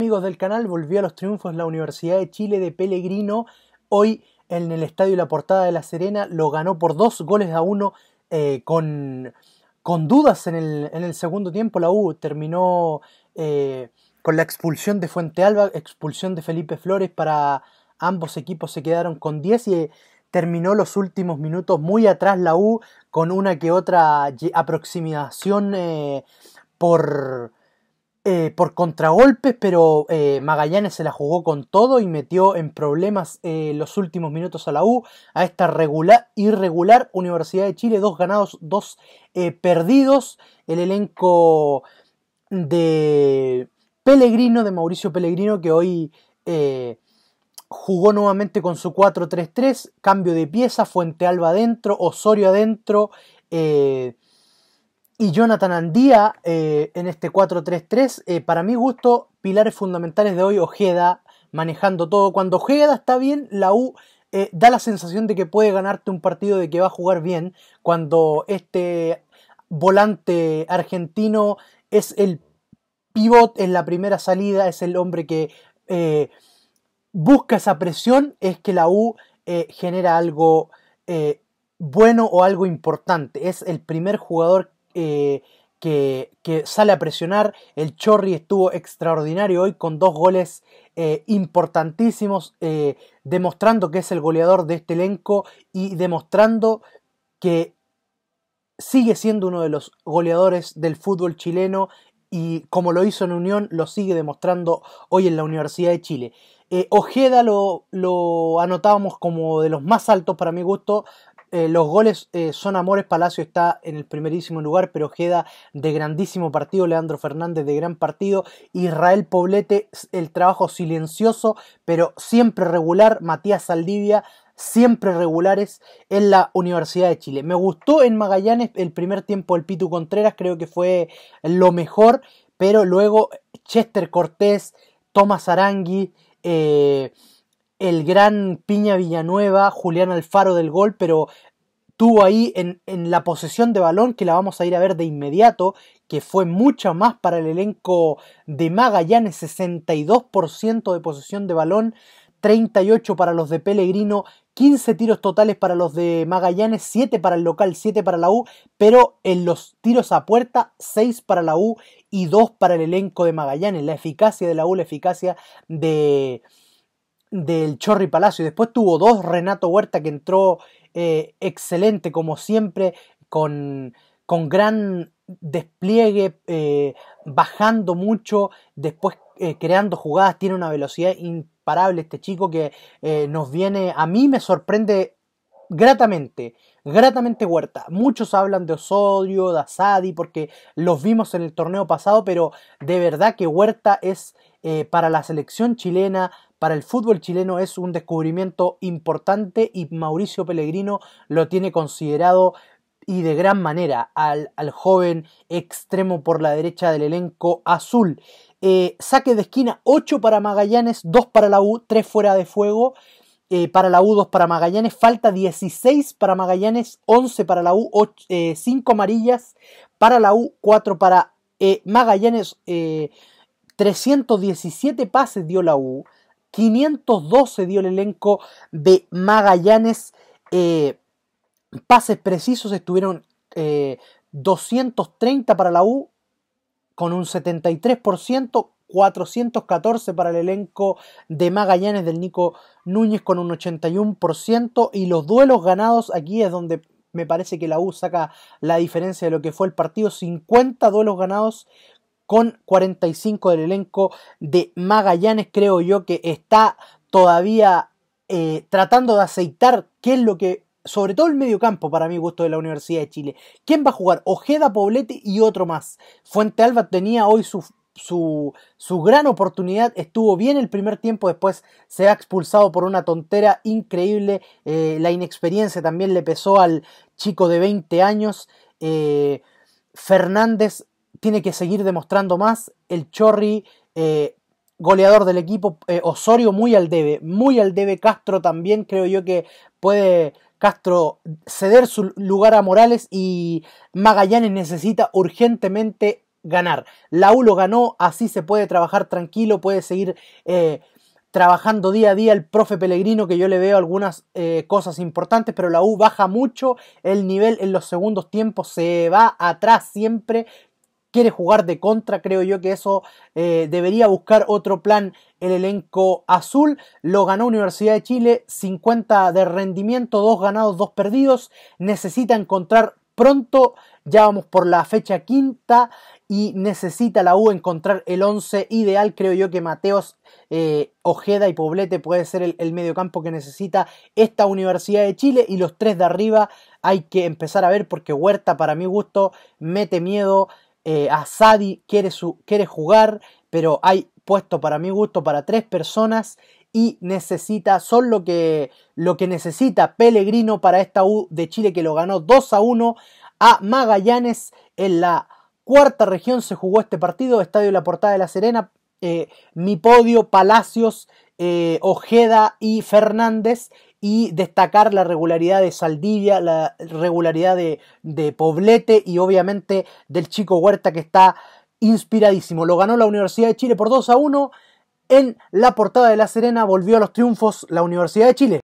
Amigos del canal, volvió a los triunfos la Universidad de Chile de Pellegrino. Hoy en el Estadio La Portada de La Serena lo ganó por dos goles a uno eh, con, con, dudas en el, segundo tiempo. La U terminó eh, con la expulsión de Fuente Alba, expulsión de Felipe Flores para ambos equipos se quedaron con 10 y eh, terminó los últimos minutos muy atrás la U con una que otra aproximación por eh, por contragolpes, pero eh, Magallanes se la jugó con todo y metió en problemas eh, los últimos minutos a la U, a esta regular, irregular Universidad de Chile, dos ganados, dos perdidos, el elenco de Pellegrino, de Mauricio Pellegrino, que hoy jugó nuevamente con su 4-3-3, cambio de pieza, Fuente Alba adentro, Osorio adentro, y Jonathan Andía eh, en este 4-3-3. Eh, para mi gusto, pilares fundamentales de hoy, Ojeda manejando todo. Cuando Ojeda está bien, la U eh, da la sensación de que puede ganarte un partido, de que va a jugar bien. Cuando este volante argentino es el pivot en la primera salida, es el hombre que busca esa presión, es que la U genera algo bueno o algo importante. Es el primer jugador eh, que, sale a presionar. El Chorri estuvo extraordinario hoy con dos goles eh, importantísimos, eh, demostrando que es el goleador de este elenco y demostrando que sigue siendo uno de los goleadores del fútbol chileno y como lo hizo en Unión, lo sigue demostrando hoy en la Universidad de Chile. Ojeda lo, lo, anotábamos como de los más altos para mi gusto, eh, los goles eh, son amores. Palacio está en el primerísimo lugar, pero queda de grandísimo partido. Leandro Fernández de gran partido. Israel Poblete, el trabajo silencioso, pero siempre regular. Matías Saldivia siempre regulares en la Universidad de Chile. Me gustó en Magallanes el primer tiempo del Pitu Contreras, creo que fue lo mejor, pero luego Chester Cortés, Tomás Arangui, eh, el gran Piña Villanueva, Julián Alfaro del gol, pero tuvo ahí en, en, la posesión de balón, que la vamos a ir a ver de inmediato, que fue mucha más para el elenco de Magallanes, 62% de posesión de balón, 38 para los de Pellegrino, 15 tiros totales para los de Magallanes, 7 para el local, 7 para la U, pero en los tiros a puerta, 6 para la U y 2 para el elenco de Magallanes. La eficacia de la U, la eficacia de del Chorri Palacio. Y Después tuvo dos, Renato Huerta que entró eh, excelente como siempre, con, con gran despliegue, eh, bajando mucho, después eh, creando jugadas, tiene una velocidad imparable este chico que nos viene, a mí me sorprende gratamente, gratamente Huerta. Muchos hablan de Osodio, de Asadi, porque los vimos en el torneo pasado, pero de verdad que Huerta es para la selección chilena, para el fútbol chileno es un descubrimiento importante y Mauricio Pellegrino lo tiene considerado y de gran manera al, al joven extremo por la derecha del elenco azul. Eh, saque de esquina 8 para Magallanes, 2 para la U, 3 fuera de fuego. Eh, para la U, 2 para Magallanes, falta 16 para Magallanes, 11 para la U, 5 eh, amarillas para la U, 4 para Magallanes, 317 pases dio la U, 512 dio el elenco de Magallanes. Eh, pases precisos estuvieron 230 eh, para la U con un 73%, 414 para el elenco de Magallanes del Nico Núñez con un 81% y los duelos ganados aquí es donde me parece que la U saca la diferencia de lo que fue el partido, 50 duelos ganados con 45 del elenco de Magallanes. Creo yo que está todavía eh, tratando de aceitar qué es lo que sobre todo el mediocampo para mi gusto de la Universidad de Chile. ¿Quién va a jugar? Ojeda, Poblete y otro más. Fuente Alba tenía hoy su, gran oportunidad, estuvo bien el primer tiempo, después se ha expulsado por una tontera increíble. Eh, la inexperiencia también le pesó al chico de 20 años. Eh, Fernández tiene que seguir demostrando más. El Chorri, eh, goleador del equipo, eh, Osorio muy al debe, muy al debe. Castro también creo yo que puede Castro ceder su lugar a Morales y Magallanes necesita urgentemente ganar. La U lo ganó, así se puede trabajar tranquilo, puede seguir... Eh, trabajando día a día el profe Pellegrino, que yo le veo algunas cosas importantes, pero la U baja mucho el nivel en los segundos tiempos, se va atrás siempre, quiere jugar de contra, creo yo que eso eh, debería buscar otro plan el elenco azul. Lo ganó Universidad de Chile, 50 de rendimiento, 2 ganados, 2 perdidos. Necesita encontrar pronto, ya vamos por la fecha quinta y necesita la U encontrar el 11 ideal. Creo yo que Mateos, eh, Ojeda y Poblete puede ser el, medio mediocampo que necesita esta Universidad de Chile y los tres de arriba hay que empezar a ver porque Huerta para mi gusto mete miedo eh, Asadi quiere, quiere jugar, pero hay puesto para mi gusto para tres personas y necesita, son lo que, lo que necesita Pellegrino para esta U de Chile que lo ganó 2 a 1 a Magallanes en la cuarta región se jugó este partido, Estadio La Portada de La Serena, Mi eh, Podio, Palacios, eh, Ojeda y Fernández y destacar la regularidad de Saldivia, la regularidad de, Poblete y obviamente del chico Huerta que está inspiradísimo. Lo ganó la Universidad de Chile por 2 a 1. En la portada de La Serena volvió a los triunfos la Universidad de Chile.